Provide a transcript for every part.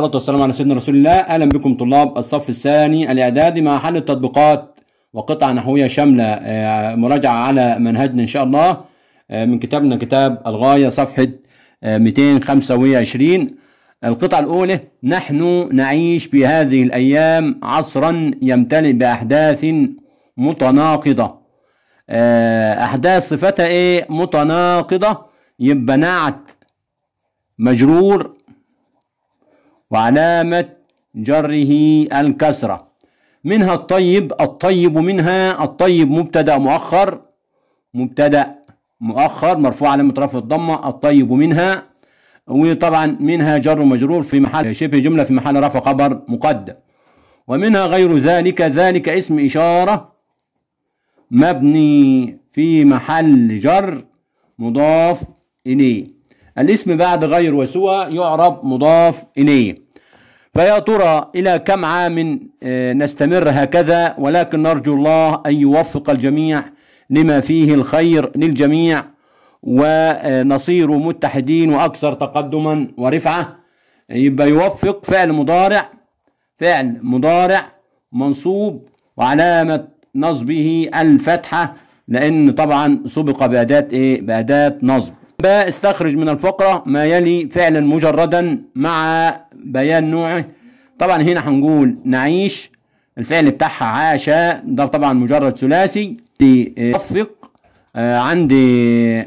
الصلاة والسلام على سيدنا رسول الله أهلا بكم طلاب الصف الثاني الإعدادي مع حل التطبيقات وقطع نحوية شاملة آه، مراجعة على منهجنا إن شاء الله آه، من كتابنا كتاب الغاية صفحة 225 آه، القطعة الأولى نحن نعيش في هذه الأيام عصرا يمتلئ بأحداث متناقضة أحداث صفتها إيه متناقضة يبقى نعت مجرور وعلامة جره الكسرة منها الطيب الطيب منها الطيب مبتدأ مؤخر مبتدأ مؤخر مرفوع علامة رفع الضمة الطيب منها وطبعا منها جر مجرور في محل شبه جملة في محل رفع خبر مقدم ومنها غير ذلك ذلك اسم إشارة مبني في محل جر مضاف إليه الاسم بعد غير وسوى يعرب مضاف إليه فيا ترى إلى كم عام آه، نستمر هكذا ولكن نرجو الله أن يوفق الجميع لما فيه الخير للجميع ونصير متحدين وأكثر تقدما ورفعة يبقى يوفق فعل مضارع فعل مضارع منصوب وعلامة نصبه الفتحة لأن طبعا سبق بأداة إيه بأداة نصب باء استخرج من الفقرة ما يلي فعلا مجردا مع بيان نوعه طبعا هنا هنقول نعيش الفعل بتاعها عاش ده طبعا مجرد ثلاثي تصفق آه،, آه عندي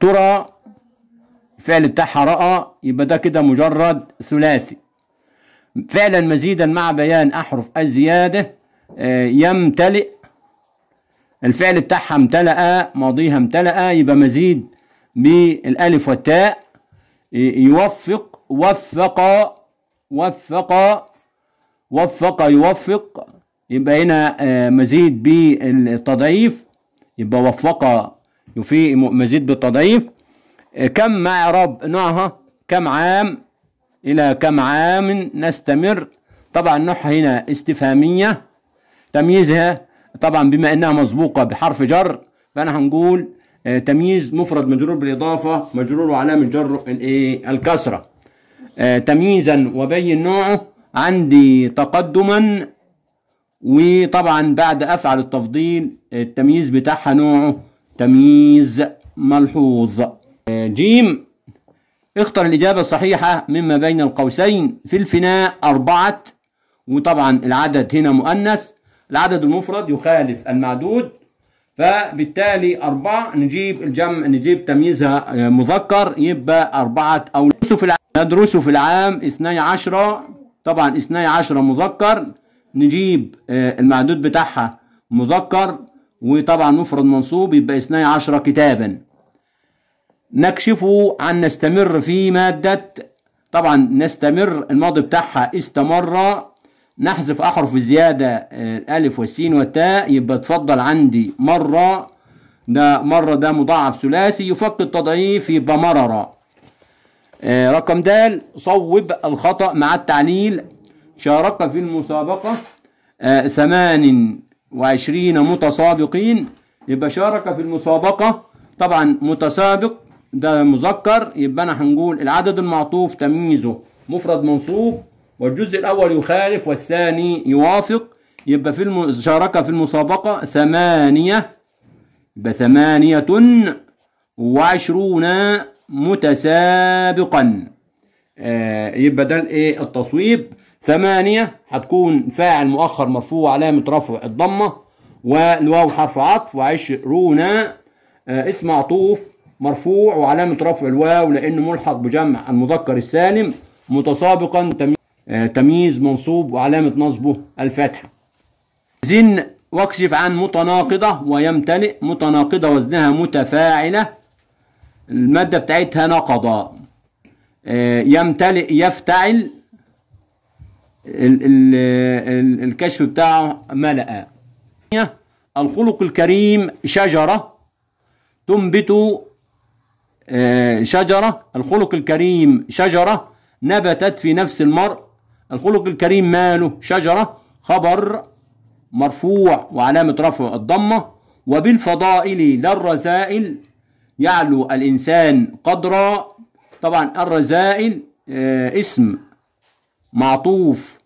ترى الفعل بتاعها رأى يبقى ده كده مجرد ثلاثي فعلا مزيدا مع بيان أحرف الزيادة آه يمتلئ الفعل بتاعها امتلأ ماضيها امتلأ يبقى مزيد بالالف والتاء يوفق وفق وفق وفق يوفق يبقى هنا آه، مزيد بالتضعيف يبقى وفق يفي مزيد بالتضعيف آه، كم مع رب نوعها كم عام إلى كم عام نستمر طبعا نوعها هنا استفهامية تمييزها طبعا بما انها مسبوقه بحرف جر فانا هنقول آه، تمييز مفرد مجرور بالاضافه مجرور وعلامه جره الايه الكسره آه، تمييزا وبين نوعه عندي تقدما وطبعا بعد افعل التفضيل آه، التمييز بتاعها نوعه تمييز ملحوظ جيم اختر الإجابة الصحيحة مما بين القوسين في الفناء أربعة وطبعا العدد هنا مؤنث العدد المفرد يخالف المعدود فبالتالي أربعة نجيب الجمع نجيب تمييزها آه، مذكر يبقى أربعة أو ندرسه في العام في العام اثني عشرة طبعا اثني عشرة مذكر نجيب آه، المعدود بتاعها مذكر وطبعا مفرد منصوب يبقى اثني عشرة كتابا نكشف عن نستمر في مادة طبعا نستمر الماضي بتاعها استمر نحذف أحرف زياده آه، الألف والسين والتاء يبقى اتفضل عندي مرة ده مرة ده مضاعف ثلاثي يفك التضعيف يبقى مررة آه رقم د صوب الخطأ مع التعليل شارك في المسابقة آه ثمان وعشرين متسابقين يبقى شارك في المسابقة طبعا متسابق ده مذكر يبقى أنا هنقول العدد المعطوف تمييزه مفرد منصوب والجزء الأول يخالف والثاني يوافق يبقى في المشاركة في المسابقة ثمانية يبقى ثمانية وعشرون متسابقا آه يبقى ده الايه التصويب ثمانية هتكون فاعل مؤخر مرفوع علامة رفع الضمة والواو حرف عطف وعشرون آه اسم عطوف مرفوع وعلامة رفع الواو لأنه ملحق بجمع المذكر السالم متسابقا آه، تمييز منصوب وعلامة نصبه الفتحة زن واكشف عن متناقضة ويمتلئ متناقضة وزنها متفاعلة المادة بتاعتها نقضة آه، يمتلئ يفتعل الكشف بتاعه ملأ الخلق الكريم شجرة تنبت آه، شجرة الخلق الكريم شجرة نبتت في نفس المرء الخلق الكريم ماله شجرة خبر مرفوع وعلامة رفع الضمة وبالفضائل لا الرذائل يعلو الإنسان قدرا طبعا الرذائل آه، اسم معطوف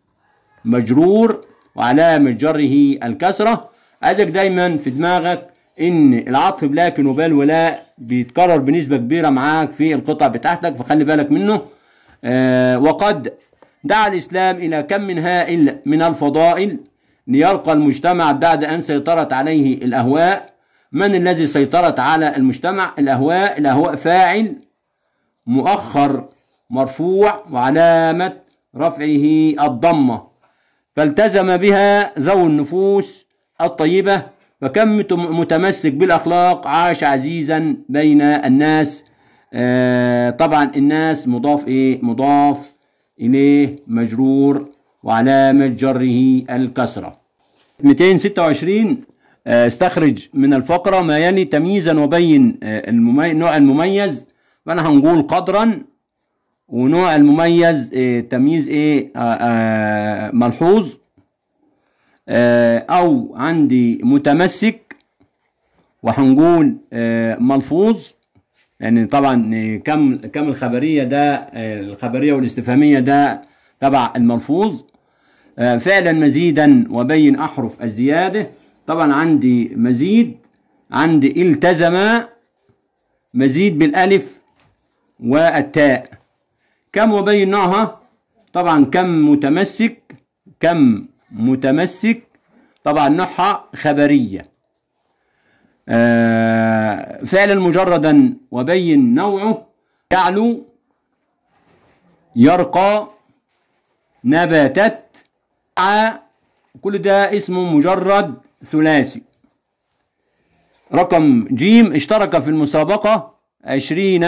مجرور وعلامة جره الكسرة عايزك دايما في دماغك ان العطف بلكن وبال ولاء بيتكرر بنسبة كبيرة معاك في القطع بتاعتك فخلي بالك منه آه وقد دعا الإسلام إلى كم من هائل من الفضائل ليرقى المجتمع بعد أن سيطرت عليه الأهواء من الذي سيطرت على المجتمع الأهواء الأهواء فاعل مؤخر مرفوع وعلامة رفعه الضمة فالتزم بها ذو النفوس الطيبة فكم متمسك بالأخلاق عاش عزيزا بين الناس آه طبعا الناس مضاف إيه مضاف إليه مجرور وعلامة جره الكسرة 226 آه، استخرج من الفقرة ما يلي تمييزا وبين آه، النوع نوع المميز فأنا هنقول قدرا ونوع المميز آه، تمييز ايه ملحوظ او عندي متمسك وهنقول ملفوظ يعني طبعا كم كم الخبريه ده الخبريه والاستفهاميه ده تبع الملفوظ آه، فعلا مزيدا وبين احرف الزياده طبعا عندي مزيد عندي التزم مزيد بالالف والتاء كم وبين نوعها طبعا كم متمسك كم متمسك طبعا نوعها خبريه آه، فعلا مجردا وبين نوعه يعلو يرقى ع آه، كل ده اسمه مجرد ثلاثي رقم جيم اشترك في المسابقة عشرين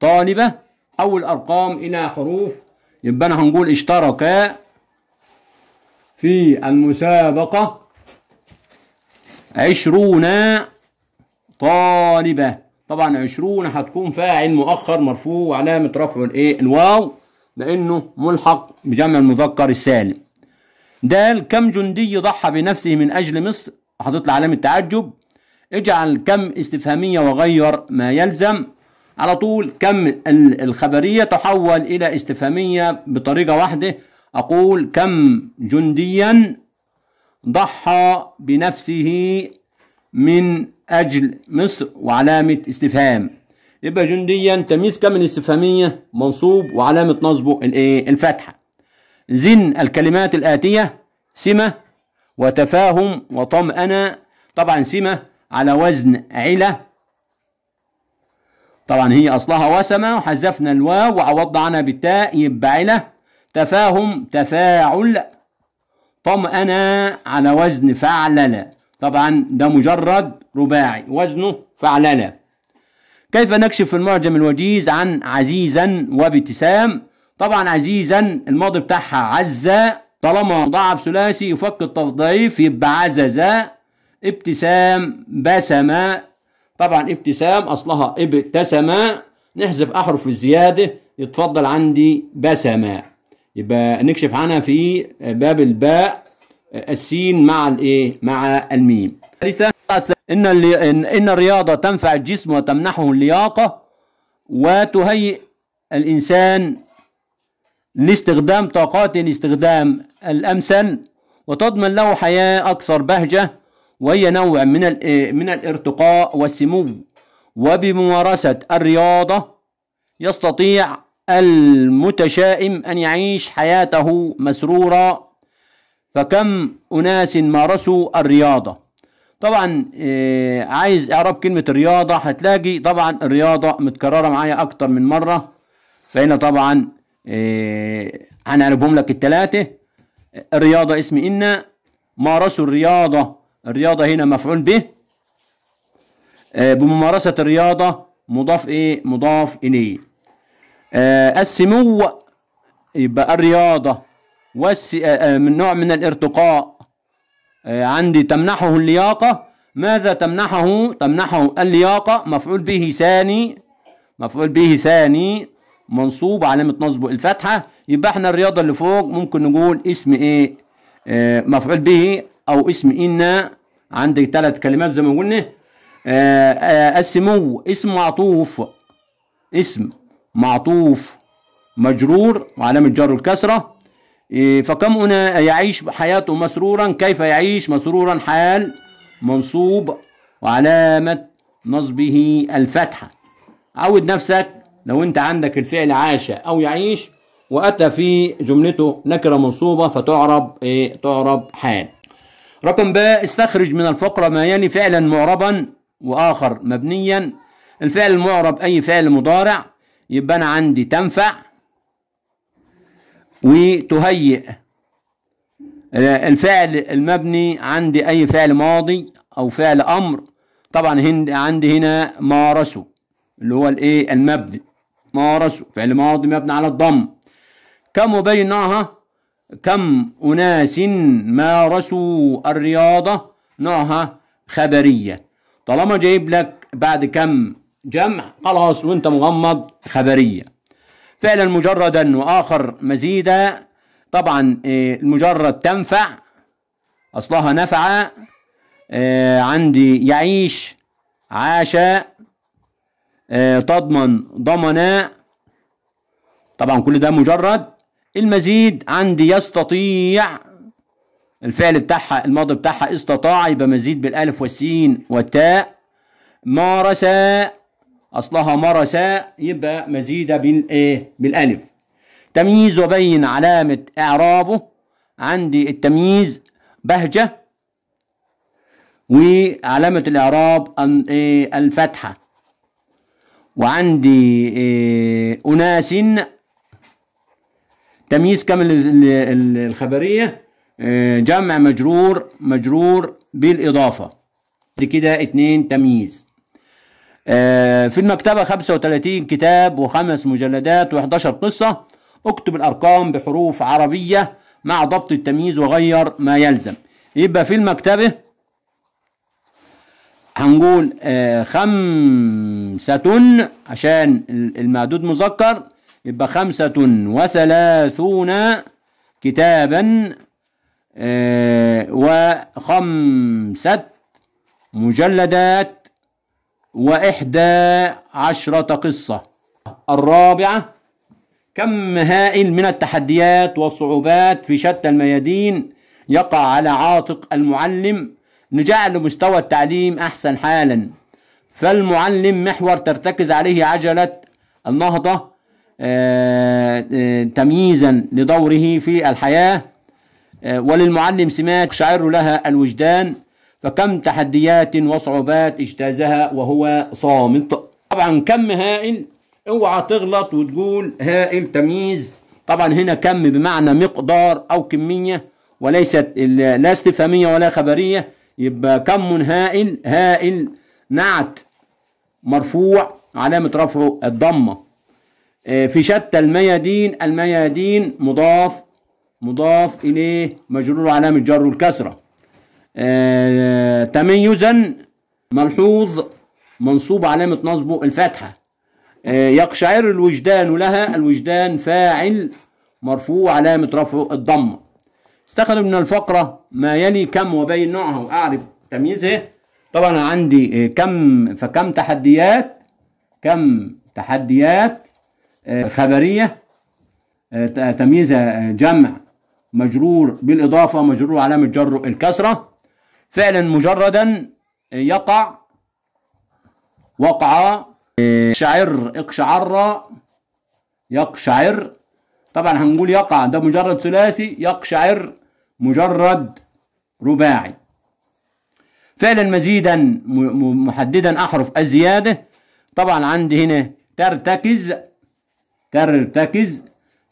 طالبة حول أرقام إلى حروف يبقى أنا هنقول اشترك في المسابقة عشرون طالبة طبعا عشرون هتكون فاعل مؤخر مرفوع وعلامة رفعه الايه الواو لأنه ملحق بجمع المذكر السالم دال كم جندي ضحى بنفسه من أجل مصر هتطلع علامة تعجب اجعل كم استفهامية وغير ما يلزم على طول كم الخبرية تحول إلى استفهامية بطريقة واحدة أقول كم جنديا ضحى بنفسه من أجل مصر وعلامة استفهام يبقى جنديا تمييز كم استفهامية منصوب وعلامة نصبه الايه الفتحة زن الكلمات الآتية سمة وتفاهم وطمأنة طبعا سمة على وزن علة طبعا هي أصلها وسمة وحذفنا الواو وعوضنا عنها بالتاء يبقى علة تفاهم تفاعل طمأن على وزن فعلل طبعا ده مجرد رباعي وزنه فعلل كيف نكشف في المعجم الوجيز عن عزيزا وابتسام طبعا عزيزا الماضي بتاعها عزة طالما ضعف ثلاثي يفك التضعيف يبقى عزز ابتسام بسمة طبعا ابتسام اصلها ابتسمة نحذف احرف الزياده يتفضل عندي بسمة يبقى نكشف عنها في باب الباء السين مع الايه مع الميم ان ان الرياضه تنفع الجسم وتمنحه اللياقه وتهيئ الانسان لاستخدام طاقات الاستخدام الامثل وتضمن له حياه اكثر بهجه وهي نوع من من الارتقاء والسمو وبممارسه الرياضه يستطيع المتشائم أن يعيش حياته مسرورة فكم أناس مارسوا الرياضة طبعا آه، عايز إعراب كلمة الرياضة هتلاقي طبعا الرياضة متكررة معايا أكتر من مرة فهنا طبعا آه، هنعربهم لك التلاتة الرياضة اسم إن مارسوا الرياضة الرياضة هنا مفعول به آه، بممارسة الرياضة مضاف إيه مضاف إليه آه السمو يبقى الرياضة والس... آه،, آه من نوع من الارتقاء آه عندي تمنحه اللياقة ماذا تمنحه تمنحه اللياقة مفعول به ثاني مفعول به ثاني منصوب علامة نصبه الفتحة يبقى احنا الرياضة اللي فوق ممكن نقول اسم ايه آه مفعول به او اسم ان عندي ثلاث كلمات زي ما قلنا آه آه السمو اسم معطوف اسم معطوف مجرور وعلامة جر الكسرة إيه، فكم هنا يعيش حياته مسرورا كيف يعيش مسرورا حال منصوب وعلامة نصبه الفتحة عود نفسك لو انت عندك الفعل عاش او يعيش واتى في جملته نكره منصوبه فتعرب ايه تعرب حال رقم ب استخرج من الفقره ما يلي فعلا معربا واخر مبنيا الفعل المعرب اي فعل مضارع يبقى أنا عندي تنفع وتهيئ الفعل المبني عندي أي فعل ماضي أو فعل أمر طبعا عندي هنا مارسوا اللي هو الإيه المبني مارسوا فعل ماضي مبني على الضم كم بينها كم أناس مارسوا الرياضة نوعها خبرية طالما جايب لك بعد كم جمع خلاص وانت مغمض خبرية فعلا مجردا وآخر مزيدا طبعا آه، المجرد تنفع أصلها نفع آه، عندي يعيش عاش آه، تضمن ضمنا طبعا كل ده مجرد المزيد عندي يستطيع الفعل بتاعها الماضي بتاعها استطاع يبقى مزيد بالالف والسين والتاء مارس أصلها مرساء يبقى مزيدة بالإيه؟ بالألف تمييز وبين علامة إعرابه عندي التمييز بهجة وعلامة الإعراب إيه؟ الفتحة وعندي إيه؟ أناس تمييز كامل الخبرية إيه؟ جمع مجرور مجرور بالإضافة كده اتنين تمييز آه، في المكتبة 35 كتاب وخمس مجلدات و11 قصة اكتب الأرقام بحروف عربية مع ضبط التمييز وغير ما يلزم يبقى في المكتبة هنقول آه، خمسة عشان المعدود مذكر يبقى خمسة وثلاثون كتابا آه، وخمسة مجلدات وإحدى عشرة قصة الرابعة كم هائل من التحديات والصعوبات في شتى الميادين يقع على عاتق المعلم لجعل مستوى التعليم أحسن حالا فالمعلم محور ترتكز عليه عجلة النهضة آه، آه، تمييزا لدوره في الحياة آه، وللمعلم سمات شعر لها الوجدان فكم تحديات وصعوبات اجتازها وهو صامت طبعا كم هائل اوعى تغلط وتقول هائل تمييز طبعا هنا كم بمعنى مقدار او كميه وليست لا استفهاميه ولا خبريه يبقى كم هائل هائل نعت مرفوع علامه رفعه الضمه آه، في شتى الميادين الميادين مضاف مضاف اليه مجرور علامه جره الكسره آه، تميزا ملحوظ منصوب علامة نصبه الفتحة آه، يقشعر الوجدان لها الوجدان فاعل مرفوع علامة رفع الضمة استخدم من الفقرة ما يلي كم وبين نوعها وأعرف تمييزه طبعا عندي آه، كم فكم تحديات كم تحديات خبرية تمييزها جمع مجرور بالإضافة مجرور علامة جره الكسرة فعلا مجردا يقع وقع شعر اقشعر يقشعر طبعا هنقول يقع ده مجرد ثلاثي يقشعر مجرد رباعي فعلا مزيدا محددا احرف الزياده طبعا عندي هنا ترتكز ترتكز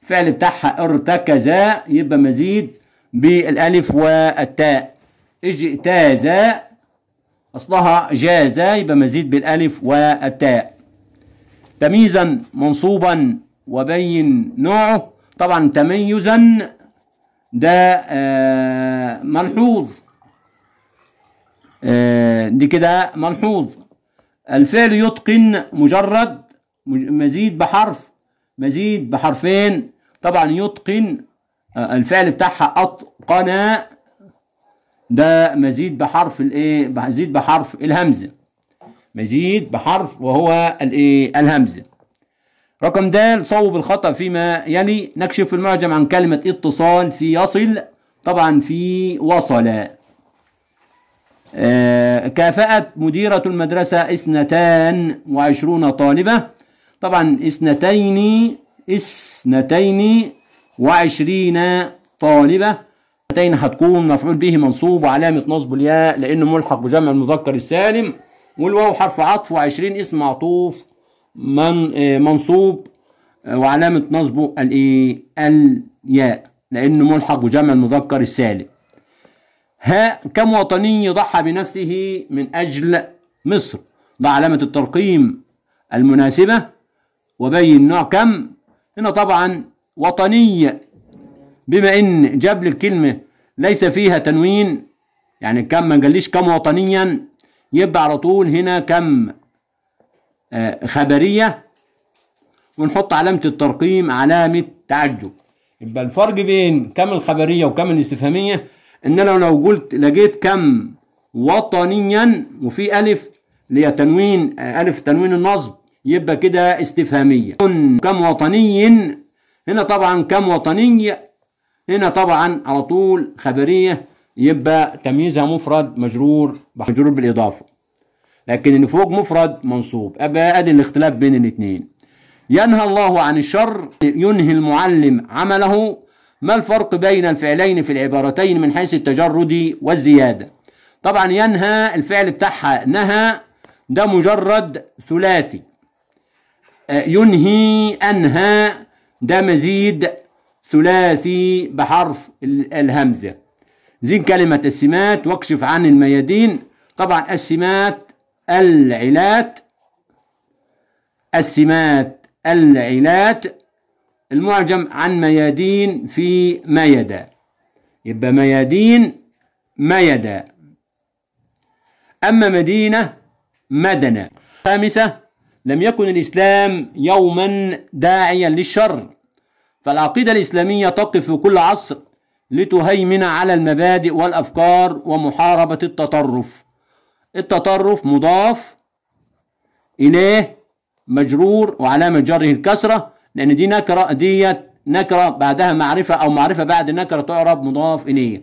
فعل بتاعها ارتكزا يبقى مزيد بالالف والتاء اجتاز أصلها جاز يبقى مزيد بالألف والتاء تمييزا منصوبا وبين نوعه طبعا تميزا ده آه ملحوظ آه دي كده ملحوظ الفعل يتقن مجرد مزيد بحرف مزيد بحرفين طبعا يتقن آه، الفعل بتاعها أتقن ده مزيد بحرف الايه مزيد بحرف الهمزه مزيد بحرف وهو الايه الهمزه رقم د صوب الخطا فيما يلي نكشف المعجم عن كلمه اتصال في يصل طبعا في وصل آه، كافأت مديرة المدرسة اثنتان وعشرون طالبة طبعا اثنتين اثنتين وعشرين طالبة اللتين هتكون مفعول به منصوب وعلامة نصبه الياء لأنه ملحق بجمع المذكر السالم والواو حرف عطف وعشرين اسم عطوف من منصوب وعلامة نصبه الايه الياء لأنه ملحق بجمع المذكر السالم ها كم وطني ضحى بنفسه من أجل مصر ضع علامة الترقيم المناسبة وبين نوع كم هنا طبعا وطني بما ان جاب لي الكلمه ليس فيها تنوين يعني كم ما قاليش كم وطنيا يبقى على طول هنا كم آه، خبريه ونحط علامه الترقيم علامه تعجب يبقى الفرق بين كم الخبريه وكم الاستفهاميه ان انا لو قلت لقيت كم وطنيا وفي الف اللي هي تنوين آه، الف تنوين النصب يبقى كده استفهاميه كم وطني هنا طبعا كم وطني هنا طبعا على طول خبريه يبقى تمييزها مفرد مجرور مجرور بالاضافه لكن اللي فوق مفرد منصوب ابقى ادي الاختلاف بين الاثنين ينهى الله عن الشر ينهي المعلم عمله ما الفرق بين الفعلين في العبارتين من حيث التجرد والزياده طبعا ينهى الفعل بتاعها نهى ده مجرد ثلاثي آه، ينهي انهى ده مزيد ثلاثي بحرف الهمزة زين كلمة السمات واكشف عن الميادين طبعا السمات العلات السمات العلات المعجم عن ميادين في ميدا يبقى ميادين ميدا أما مدينة مدنة خامسة لم يكن الإسلام يوما داعيا للشر فالعقيدة الإسلامية تقف في كل عصر لتهيمن على المبادئ والأفكار ومحاربة التطرف التطرف مضاف إليه مجرور وعلامة جره الكسرة لأن دي نكرة ديت نكرة بعدها معرفة أو معرفة بعد نكرة تعرب مضاف إليه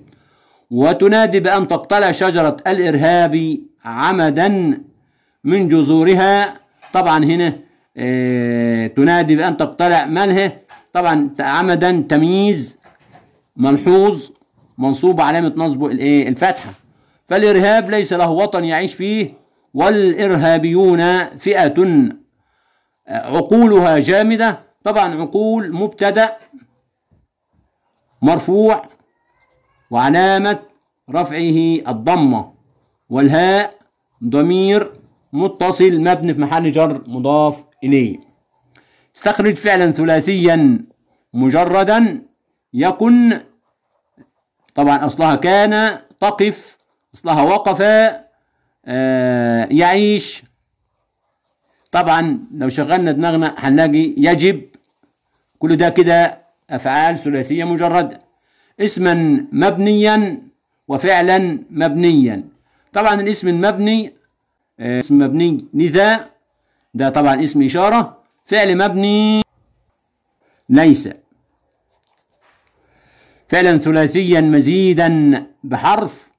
وتنادي بأن تقتلع شجرة الإرهاب عمدا من جذورها طبعا هنا آه تنادي بأن تقتلع من طبعا عمدا تمييز ملحوظ منصوب علامة نصبه الايه الفتحة فالإرهاب ليس له وطن يعيش فيه والإرهابيون فئة آه، عقولها جامدة طبعا عقول مبتدأ مرفوع وعلامة رفعه الضمة والهاء ضمير متصل مبني في محل جر مضاف إليه استخرج فعلا ثلاثيا مجردا يكن طبعا أصلها كان تقف أصلها وقف آه، يعيش طبعا لو شغلنا دماغنا هنلاقي يجب كل ده كده أفعال ثلاثية مجردة اسما مبنيا وفعلا مبنيا طبعا الاسم المبني آه، اسم مبني لذا ده طبعا اسم إشارة فعل مبني ليس فعلا ثلاثيا مزيدا بحرف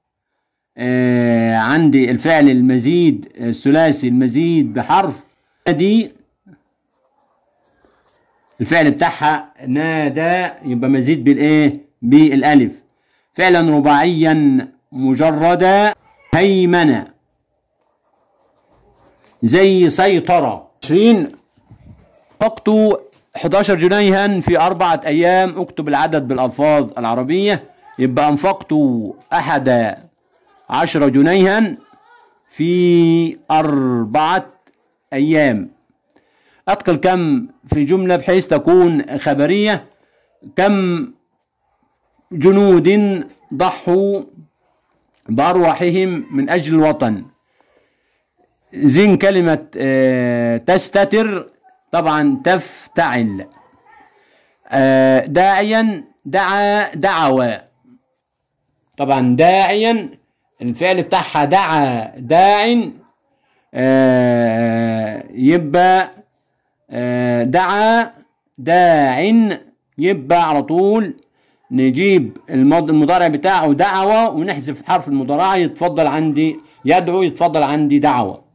آه عندي الفعل المزيد الثلاثي المزيد بحرف نادي الفعل بتاعها نادى يبقى مزيد بالايه بالالف فعلا رباعيا مجردا هيمنه زي سيطره 20 اكتو 11 جنيها في أربعة أيام اكتب العدد بالألفاظ العربية يبقى أنفقت أحد عشر جنيها في أربعة أيام أدخل كم في جملة بحيث تكون خبرية كم جنود ضحوا بأرواحهم من أجل الوطن زين كلمة آه، تستتر طبعا تفتعل آه، داعيا دعا دعوى طبعا داعيا الفعل بتاعها دعا داع آه، يبقى آه، دعا داع يبقى على طول نجيب المضارع بتاعه دعوة ونحذف حرف المضارعة يتفضل عندي يدعو يتفضل عندي دعوة